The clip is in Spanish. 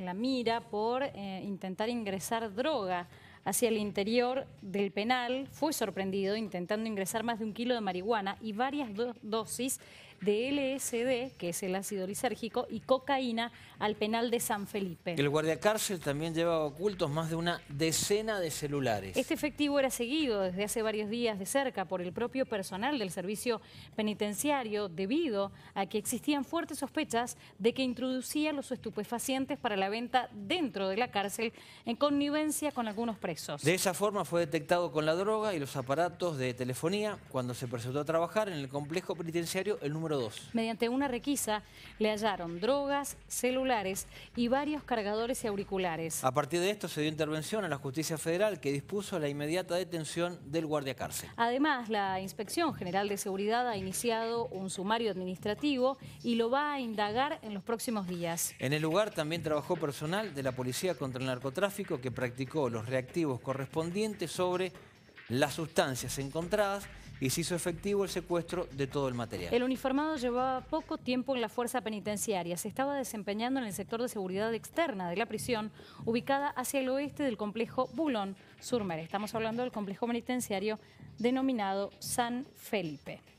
la mira por eh, intentar ingresar droga hacia el interior del penal. Fue sorprendido intentando ingresar más de un kilo de marihuana y varias dosis de LSD, que es el ácido lisérgico, y cocaína al penal de San Felipe. El guardiacárcel también llevaba ocultos más de una decena de celulares. Este efectivo era seguido desde hace varios días de cerca por el propio personal del servicio penitenciario debido a que existían fuertes sospechas de que introducía los estupefacientes para la venta dentro de la cárcel en connivencia con algunos presos. De esa forma fue detectado con la droga y los aparatos de telefonía cuando se presentó a trabajar en el complejo penitenciario el número Mediante una requisa le hallaron drogas, celulares y varios cargadores y auriculares. A partir de esto se dio intervención a la justicia federal que dispuso la inmediata detención del guardia cárcel. Además, la Inspección General de Seguridad ha iniciado un sumario administrativo y lo va a indagar en los próximos días. En el lugar también trabajó personal de la Policía contra el Narcotráfico que practicó los reactivos correspondientes sobre las sustancias encontradas y se hizo efectivo el secuestro de todo el material. El uniformado llevaba poco tiempo en la fuerza penitenciaria. Se estaba desempeñando en el sector de seguridad externa de la prisión, ubicada hacia el oeste del complejo Bulón Surmer. Estamos hablando del complejo penitenciario denominado San Felipe.